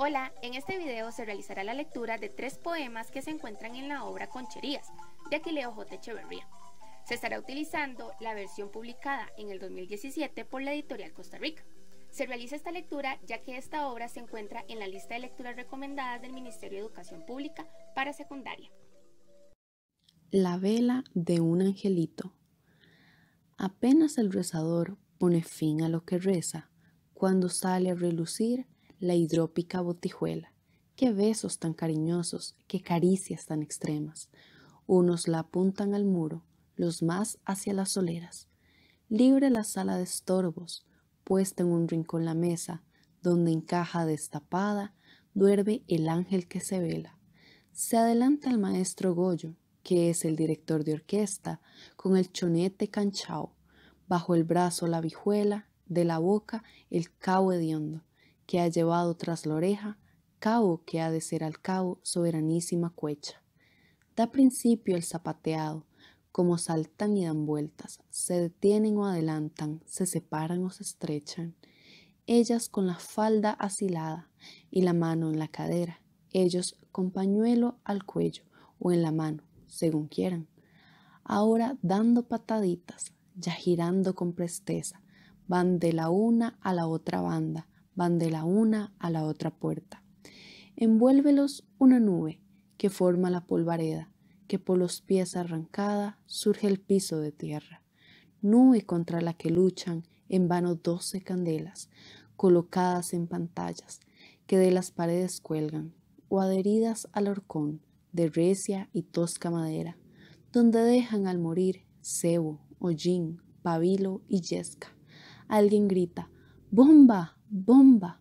Hola, en este video se realizará la lectura de tres poemas que se encuentran en la obra Concherías, de Aquileo J. Echeverría. Se estará utilizando la versión publicada en el 2017 por la editorial Costa Rica. Se realiza esta lectura ya que esta obra se encuentra en la lista de lecturas recomendadas del Ministerio de Educación Pública para secundaria. La vela de un angelito. Apenas el rezador pone fin a lo que reza, cuando sale a relucir la hidrópica botijuela. Qué besos tan cariñosos, qué caricias tan extremas. Unos la apuntan al muro, los más hacia las soleras. Libre la sala de estorbos, puesta en un rincón la mesa, donde en caja destapada duerme el ángel que se vela. Se adelanta el maestro Goyo, que es el director de orquesta, con el chonete canchao, bajo el brazo la vijuela, de la boca el cabo hediondo, que ha llevado tras la oreja, cabo que ha de ser al cabo, soberanísima cuecha. Da principio el zapateado, como saltan y dan vueltas, se detienen o adelantan, se separan o se estrechan. Ellas con la falda asilada y la mano en la cadera, ellos con pañuelo al cuello o en la mano, según quieran. Ahora dando pataditas, ya girando con presteza, van de la una a la otra banda, van de la una a la otra puerta. Envuélvelos una nube que forma la polvareda, que por los pies arrancada surge el piso de tierra, nube contra la que luchan en vano doce candelas colocadas en pantallas que de las paredes cuelgan o adheridas al horcón de recia y tosca madera, donde dejan al morir cebo, hollín, pabilo y yesca. Alguien grita, ¡Bomba! bomba.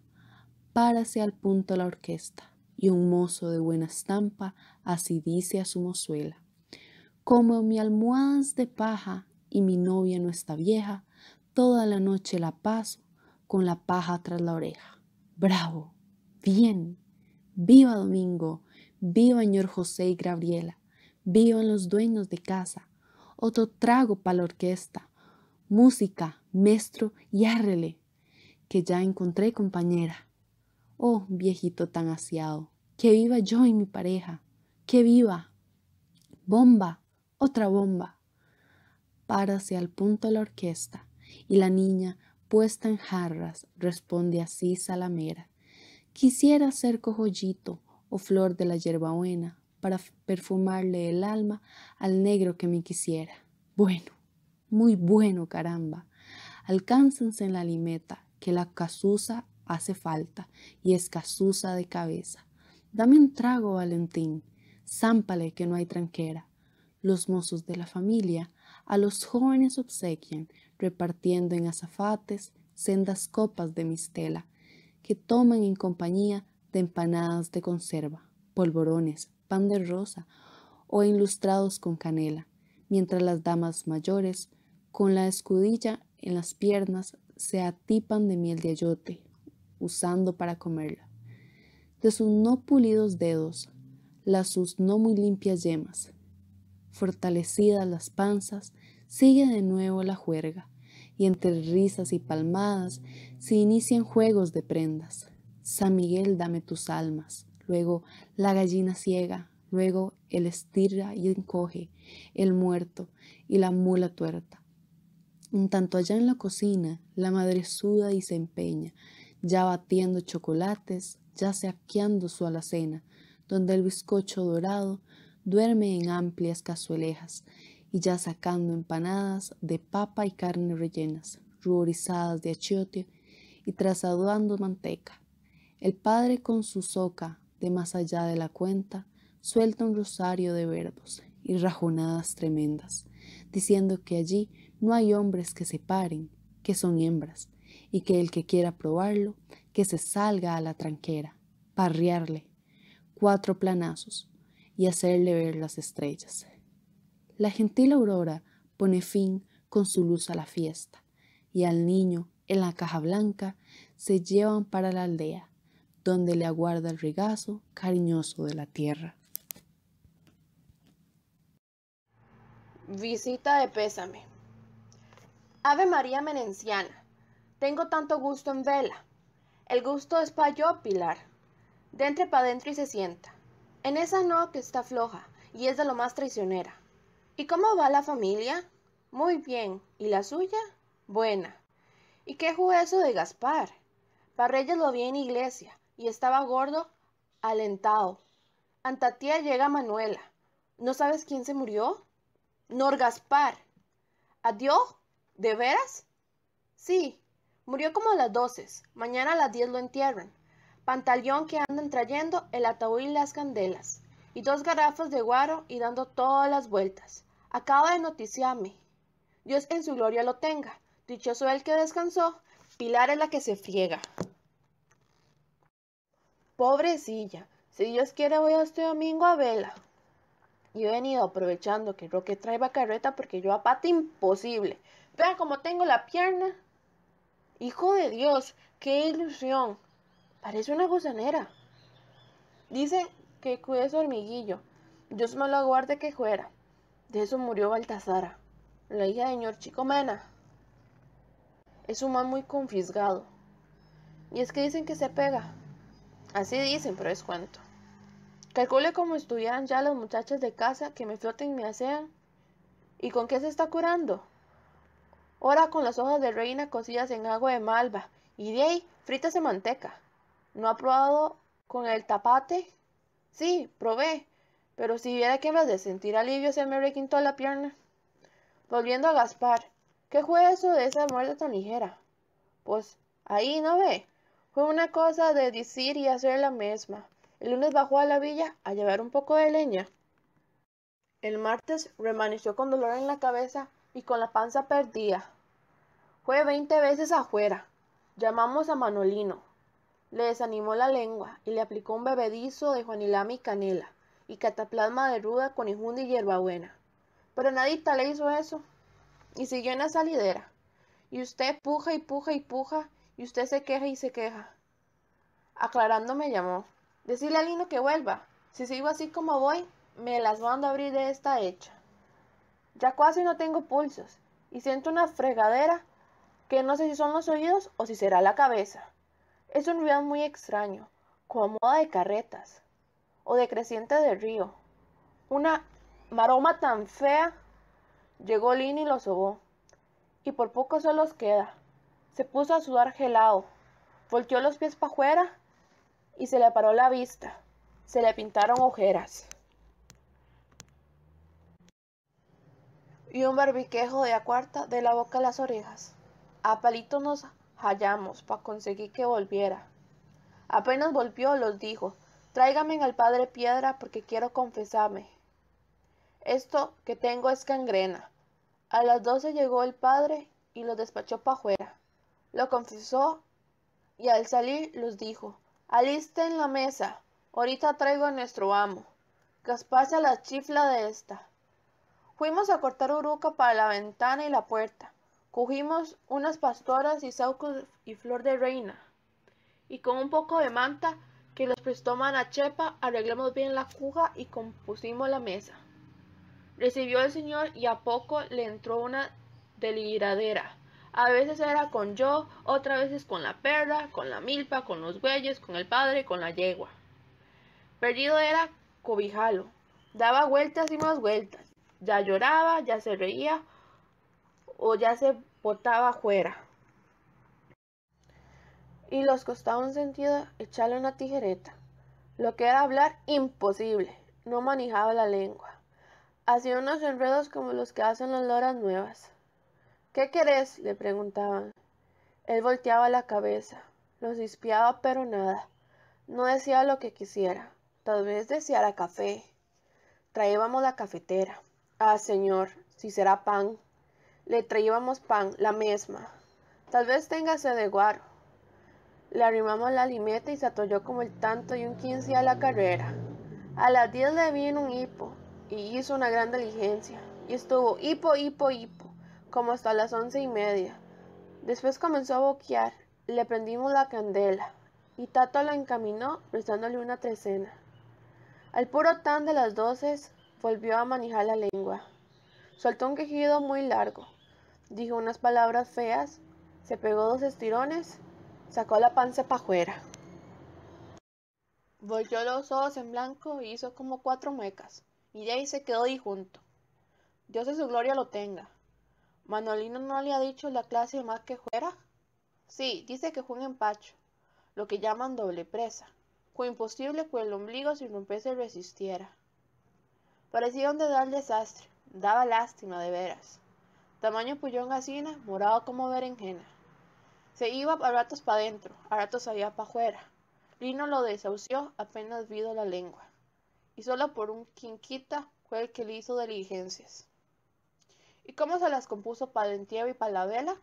Párase al punto la orquesta, y un mozo de buena estampa así dice a su mozuela. Como mi almohada de paja y mi novia no está vieja, toda la noche la paso con la paja tras la oreja. Bravo, bien, viva Domingo, viva señor José y Gabriela, ¡Viva los dueños de casa, otro trago para la orquesta, música, maestro y que ya encontré compañera. Oh, viejito tan aseado, que viva yo y mi pareja, que viva. Bomba, otra bomba. Párase al punto la orquesta y la niña, puesta en jarras, responde así Salamera. Quisiera ser cojollito o flor de la buena, para perfumarle el alma al negro que me quisiera. Bueno, muy bueno, caramba. Alcáncense en la limeta que la casusa hace falta y es casusa de cabeza. Dame un trago, Valentín. Zámpale que no hay tranquera. Los mozos de la familia a los jóvenes obsequian, repartiendo en azafates sendas copas de mistela, que toman en compañía de empanadas de conserva, polvorones, pan de rosa o ilustrados con canela, mientras las damas mayores, con la escudilla en las piernas, se atipan de miel de ayote, usando para comerla. De sus no pulidos dedos, las sus no muy limpias yemas. Fortalecidas las panzas, sigue de nuevo la juerga, y entre risas y palmadas se inician juegos de prendas. San Miguel, dame tus almas, luego la gallina ciega, luego el estira y encoge, el muerto y la mula tuerta en mm, tanto allá en la cocina, la madre suda y se empeña, ya batiendo chocolates, ya saqueando su alacena, donde el bizcocho dorado duerme en amplias cazuelejas, y ya sacando empanadas de papa y carne rellenas, ruborizadas de achiote y trasaduando manteca. El padre con su soca, de más allá de la cuenta, suelta un rosario de verbos y rajonadas tremendas, diciendo que allí no hay hombres que se paren, que son hembras, y que el que quiera probarlo, que se salga a la tranquera, parriarle cuatro planazos, y hacerle ver las estrellas. La gentil aurora pone fin con su luz a la fiesta, y al niño, en la caja blanca, se llevan para la aldea, donde le aguarda el regazo cariñoso de la tierra. Visita de pésame. Ave María Menenciana, tengo tanto gusto en vela. El gusto es pa' yo, Pilar. De entre pa' dentro y se sienta. En esa no que está floja y es de lo más traicionera. ¿Y cómo va la familia? Muy bien. ¿Y la suya? Buena. ¿Y qué jugué eso de Gaspar? para Reyes lo vi en iglesia y estaba gordo, alentado. tía llega Manuela. ¿No sabes quién se murió? Nor Gaspar. Adiós, ¿De veras? Sí. Murió como a las 12. Mañana a las diez lo entierran. Pantalón que andan trayendo el ataúd y las candelas. Y dos garrafas de guaro y dando todas las vueltas. Acaba de noticiarme. Dios en su gloria lo tenga. Dichoso el que descansó. Pilar es la que se fiega. Pobrecilla. Si Dios quiere voy a este domingo a vela. Y he venido aprovechando que Roque trae carreta porque yo a pata imposible. Vean cómo tengo la pierna. Hijo de Dios, qué ilusión. Parece una gusanera. Dice que cuide su hormiguillo. Dios me lo aguarde que fuera. De eso murió Baltasara, la hija de señor Mena. Es un man muy confiscado. Y es que dicen que se pega. Así dicen, pero es cuento. Calcule como estuvieran ya los muchachas de casa que me floten y me asean. ¿Y con qué se está curando? Ora con las hojas de reina cocidas en agua de malva y de ahí fritas en manteca. ¿No ha probado con el tapate? Sí, probé, pero si hubiera que me de sentir alivio se me requintó la pierna. Volviendo a Gaspar, ¿qué fue eso de esa muerte tan ligera? Pues ahí no ve. Fue una cosa de decir y hacer la misma. El lunes bajó a la villa a llevar un poco de leña. El martes remaneció con dolor en la cabeza y con la panza perdida. Fue veinte veces afuera. Llamamos a Manolino. Le desanimó la lengua y le aplicó un bebedizo de juanilama y canela y cataplasma de ruda con injunda y hierbabuena. Pero nadita le hizo eso. Y siguió en la salidera. Y usted puja y puja y puja y usted se queja y se queja. Aclarando me llamó. Decirle a Lino que vuelva. Si sigo así como voy, me las mando a abrir de esta hecha. Ya casi no tengo pulsos y siento una fregadera que no sé si son los oídos o si será la cabeza. Es un ruido muy extraño, como moda de carretas o de creciente de río. Una maroma tan fea. Llegó Lini y lo sobó. Y por poco se los queda. Se puso a sudar gelado. Volteó los pies para afuera y se le paró la vista. Se le pintaron ojeras. y un barbiquejo de a cuarta de la boca a las orejas. A palito nos hallamos pa' conseguir que volviera. Apenas volvió, los dijo, tráigame al padre piedra porque quiero confesarme. Esto que tengo es cangrena. A las doce llegó el padre y lo despachó pa' afuera. Lo confesó y al salir los dijo, Aliste en la mesa, ahorita traigo a nuestro amo. Gaspase a la chifla de esta. Fuimos a cortar uruca para la ventana y la puerta. Cogimos unas pastoras y saucos y flor de reina. Y con un poco de manta que nos prestó Manachepa, arreglamos bien la cuja y compusimos la mesa. Recibió el señor y a poco le entró una deliradera. A veces era con yo, otras veces con la perra, con la milpa, con los bueyes, con el padre, con la yegua. Perdido era cobijalo. Daba vueltas y más vueltas ya lloraba, ya se reía o ya se botaba afuera. Y los costaba un sentido echarle una tijereta. Lo que era hablar, imposible. No manejaba la lengua. Hacía unos enredos como los que hacen las loras nuevas. ¿Qué querés? le preguntaban. Él volteaba la cabeza, los espiaba pero nada. No decía lo que quisiera. Tal vez deseara café. Traíamos la cafetera. Ah, Señor, si será pan. Le traíamos pan, la misma. Tal vez téngase de guaro. Le arrimamos la limeta y se atolló como el tanto y un quince a la carrera. A las diez le vino un hipo y hizo una gran diligencia. Y estuvo hipo, hipo, hipo, como hasta las once y media. Después comenzó a boquear. Le prendimos la candela y Tato lo encaminó prestándole una trecena. Al puro tan de las doces Volvió a manejar la lengua. Soltó un quejido muy largo. Dijo unas palabras feas, se pegó dos estirones, sacó la panza para afuera. Volvió los ojos en blanco y e hizo como cuatro muecas, y de ahí se quedó disjunto. Dios de su gloria lo tenga. ¿Manolino no le ha dicho la clase más que fuera? Sí, dice que fue un empacho, lo que llaman doble presa. Fue imposible que el ombligo sin romperse resistiera. Parecía un dedal desastre, daba lástima de veras. Tamaño puyón gasina, morado como berenjena. Se iba a ratos pa' adentro, a ratos allá pa' afuera. Lino lo desahució apenas vido la lengua. Y solo por un quinquita fue el que le hizo diligencias. ¿Y cómo se las compuso para el entierro y para la vela?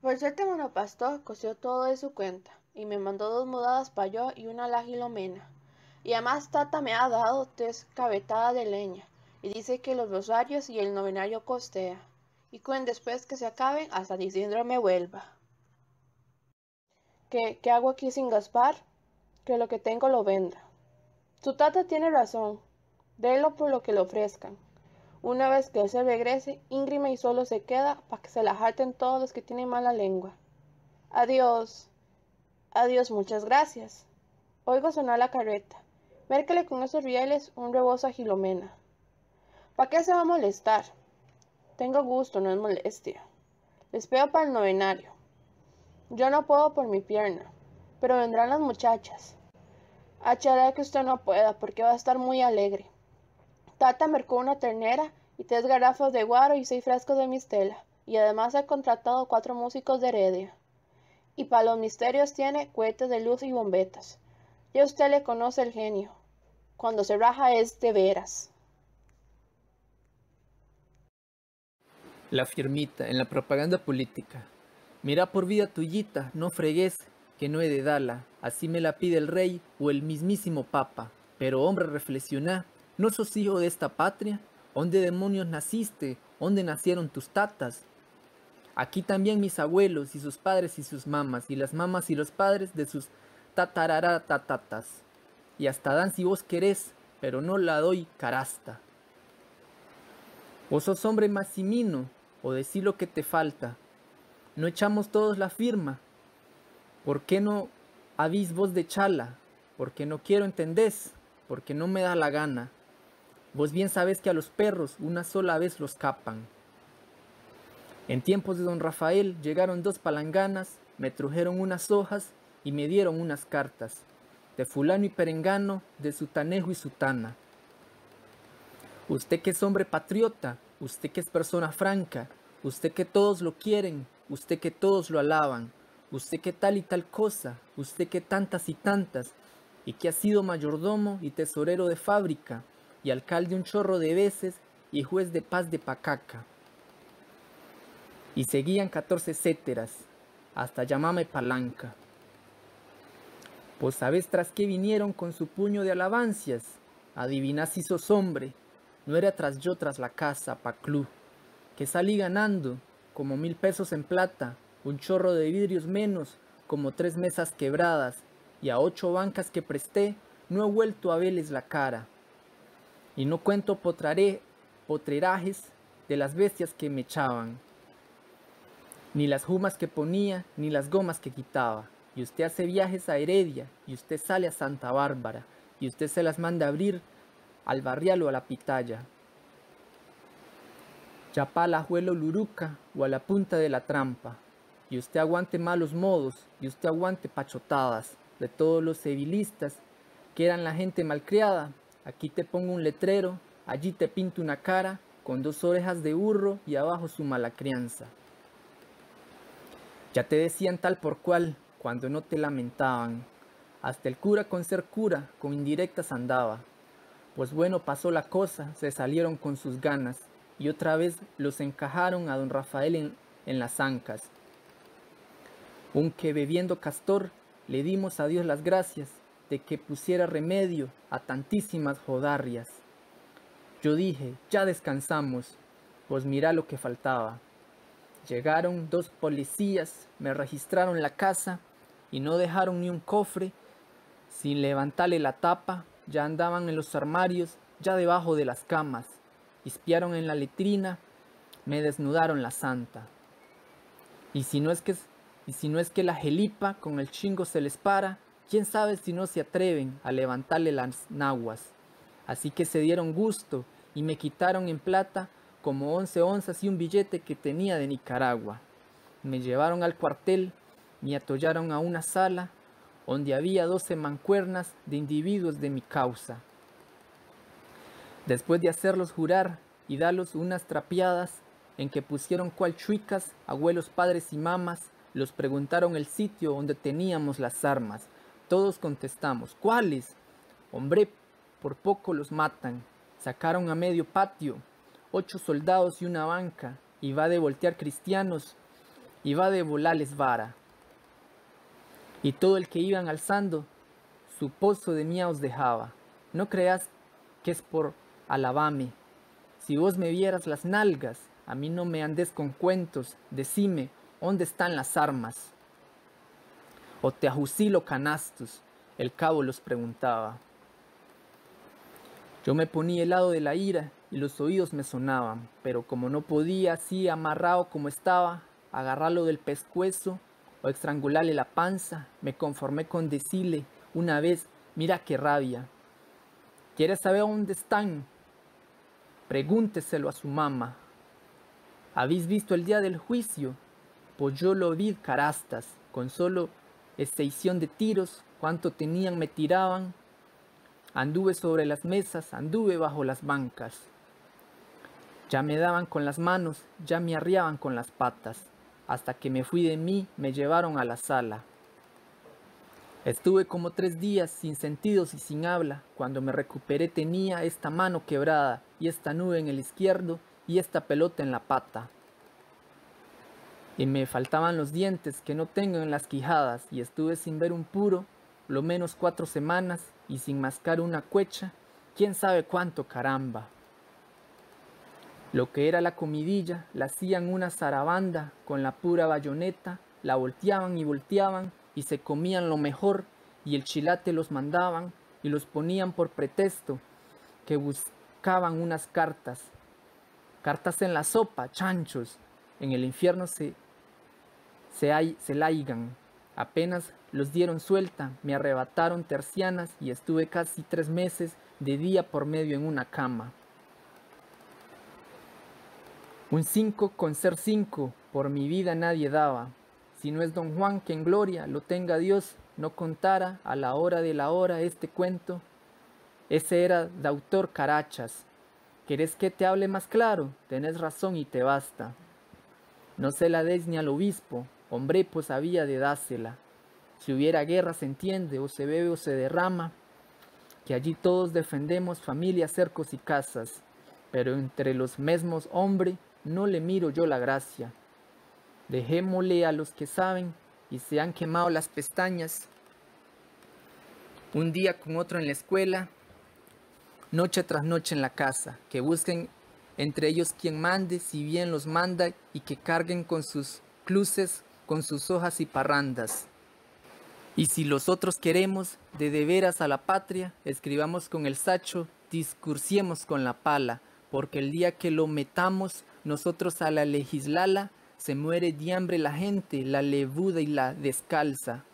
Por suerte monopastor cosió todo de su cuenta y me mandó dos mudadas pa' yo y una a y además Tata me ha dado tres cabetadas de leña y dice que los rosarios y el novenario costea. Y cuen después que se acaben hasta diciembre me vuelva. ¿Qué, ¿Qué hago aquí sin Gaspar? Que lo que tengo lo venda. Su tata tiene razón. Délo por lo que le ofrezcan. Una vez que se regrese, íngrime y solo se queda para que se la jarten todos los que tienen mala lengua. Adiós. Adiós, muchas gracias. Oigo sonar la carreta. Mércale con esos rieles un rebozo a Gilomena. ¿Para qué se va a molestar? Tengo gusto, no es molestia. Les veo para el novenario. Yo no puedo por mi pierna, pero vendrán las muchachas. Acharé que usted no pueda, porque va a estar muy alegre. Tata mercó una ternera y tres garrafas de guaro y seis frascos de mistela, y además ha contratado cuatro músicos de heredia. Y para los misterios tiene cohetes de luz y bombetas. Ya usted le conoce el genio. Cuando se raja es de veras. La firmita en la propaganda política. Mira por vida tuyita, no fregues, que no he de darla. Así me la pide el rey o el mismísimo papa. Pero hombre, reflexiona, ¿no sos hijo de esta patria? ¿Dónde demonios naciste? ¿Dónde nacieron tus tatas? Aquí también mis abuelos y sus padres y sus mamas y las mamas y los padres de sus tatararatatatas y hasta dan si vos querés, pero no la doy carasta. Vos sos hombre masimino, o decí lo que te falta. No echamos todos la firma. ¿Por qué no habéis vos de chala? Porque no quiero entendés, porque no me da la gana. Vos bien sabés que a los perros una sola vez los capan. En tiempos de don Rafael llegaron dos palanganas, me trujeron unas hojas y me dieron unas cartas de fulano y perengano, de sutanejo y sutana. Usted que es hombre patriota, usted que es persona franca, usted que todos lo quieren, usted que todos lo alaban, usted que tal y tal cosa, usted que tantas y tantas, y que ha sido mayordomo y tesorero de fábrica, y alcalde un chorro de veces, y juez de paz de Pacaca. Y seguían catorce céteras, hasta llamame palanca o pues, sabes tras qué vinieron con su puño de alabancias. si sos hombre. No era tras yo tras la casa, Paclú. Que salí ganando, como mil pesos en plata, un chorro de vidrios menos, como tres mesas quebradas, y a ocho bancas que presté, no he vuelto a verles la cara. Y no cuento potraré, potrerajes de las bestias que me echaban, ni las jumas que ponía, ni las gomas que quitaba y usted hace viajes a Heredia, y usted sale a Santa Bárbara, y usted se las manda a abrir al barrial o a la pitaya, Chapal, Ajuelo, Luruca o a la punta de la trampa, y usted aguante malos modos, y usted aguante pachotadas de todos los civilistas que eran la gente malcriada. Aquí te pongo un letrero, allí te pinto una cara, con dos orejas de burro y abajo su mala crianza. Ya te decían tal por cual, cuando no te lamentaban. Hasta el cura con ser cura, con indirectas andaba. Pues bueno, pasó la cosa, se salieron con sus ganas, y otra vez los encajaron a don Rafael en, las ancas. Aunque bebiendo castor, le dimos a Dios las gracias de que pusiera remedio a tantísimas jodarrias. Yo dije, ya descansamos, pues mira lo que faltaba. Llegaron dos policías, me registraron la casa y no dejaron ni un cofre sin levantarle la tapa, ya andaban en los armarios, ya debajo de las camas, espiaron en la letrina, me desnudaron la santa. Y si no es que, y si no es que la gelipa con el chingo se les para, quién sabe si no se atreven a levantarle las naguas. Así que se dieron gusto y me quitaron en plata como once onzas y un billete que tenía de Nicaragua. Me llevaron al cuartel me atollaron a una sala donde había doce mancuernas de individuos de mi causa. Después de hacerlos jurar y darlos unas trapeadas en que pusieron cual chuicas, abuelos, padres y mamas, los preguntaron el sitio donde teníamos las armas. Todos contestamos, ¿cuáles? Hombre, por poco los matan. Sacaron a medio patio, ocho soldados y una banca, y va de voltear cristianos, y va de volarles vara y todo el que iban alzando, su pozo de mía os dejaba. No creas que es por alabame. Si vos me vieras las nalgas, a mí no me andes con cuentos, decime, ¿dónde están las armas? O te ajusilo canastos, el cabo los preguntaba. Yo me ponía lado de la ira y los oídos me sonaban, pero como no podía, así amarrado como estaba, agarrarlo del pescuezo o estrangularle la panza, me conformé con decirle una vez, mira qué rabia. ¿Quieres saber dónde están? Pregúnteselo a su mamá. ¿Habéis visto el día del juicio? Pues yo lo vi carastas, con solo excepción de tiros, cuánto tenían me tiraban. Anduve sobre las mesas, anduve bajo las bancas. Ya me daban con las manos, ya me arriaban con las patas hasta que me fui de mí, me llevaron a la sala. Estuve como tres días sin sentidos y sin habla. Cuando me recuperé tenía esta mano quebrada y esta nube en el izquierdo y esta pelota en la pata. Y me faltaban los dientes que no tengo en las quijadas y estuve sin ver un puro, lo menos cuatro semanas y sin mascar una cuecha, quién sabe cuánto caramba. Lo que era la comidilla la hacían una zarabanda con la pura bayoneta, la volteaban y volteaban y se comían lo mejor y el chilate los mandaban y los ponían por pretexto que buscaban unas cartas. Cartas en la sopa, chanchos. En el infierno se, se, hay, se laigan. Apenas los dieron suelta, me arrebataron tercianas y estuve casi tres meses de día por medio en una cama. Un cinco con ser cinco, por mi vida nadie daba. Si no es don Juan que en gloria lo tenga Dios, no contara a la hora de la hora este cuento. Ese era de autor Carachas. ¿Querés que te hable más claro? Tenés razón y te basta. No se la des ni al obispo, hombre pues había de dársela, Si hubiera guerra se entiende, o se bebe o se derrama, que allí todos defendemos familias, cercos y casas, pero entre los mismos hombre no le miro yo la gracia. Dejémosle a los que saben y se han quemado las pestañas. Un día con otro en la escuela, noche tras noche en la casa, que busquen entre ellos quien mande, si bien los manda, y que carguen con sus cruces, con sus hojas y parrandas. Y si los otros queremos, de veras a la patria, escribamos con el sacho, discursiemos con la pala, porque el día que lo metamos nosotros a la legislala se muere de hambre la gente, la levuda y la descalza.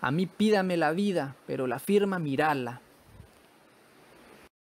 A mí pídame la vida, pero la firma mirala.